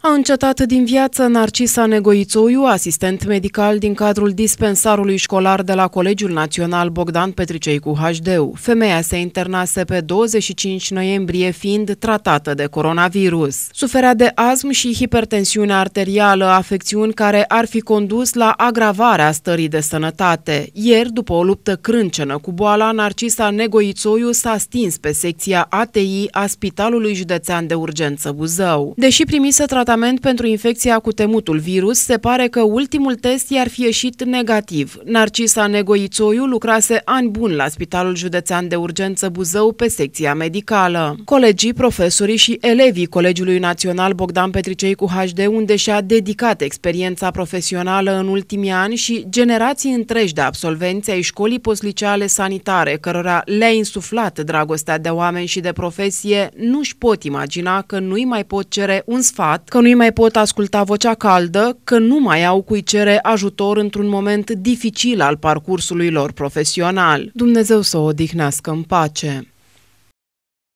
A încetat din viață Narcisa Negoițoiu, asistent medical din cadrul dispensarului școlar de la Colegiul Național Bogdan Petricei cu HD. Femeia se internase pe 25 noiembrie fiind tratată de coronavirus. Suferea de azm și hipertensiune arterială, afecțiuni care ar fi condus la agravarea stării de sănătate. Ieri, după o luptă crâncenă cu boala, Narcisa Negoițoiu s-a stins pe secția ATI a Spitalului Județean de Urgență Buzău. Deși primise tratament tratament pentru infecția cu temutul virus, se pare că ultimul test i-ar fi ieșit negativ. Narcisa Negoițoiu lucrase ani buni la Spitalul Județean de Urgență Buzău pe secția medicală. Colegii, profesorii și elevii Colegiului Național Bogdan Petricei cu HD, unde și-a dedicat experiența profesională în ultimii ani și generații întregi de absolvenți ai școlii posliceale sanitare, cărora le-a insuflat dragostea de oameni și de profesie, nu-și pot imagina că nu-i mai pot cere un sfat, că că nu-i mai pot asculta vocea caldă, că nu mai au cui cere ajutor într-un moment dificil al parcursului lor profesional. Dumnezeu să o odihnească în pace.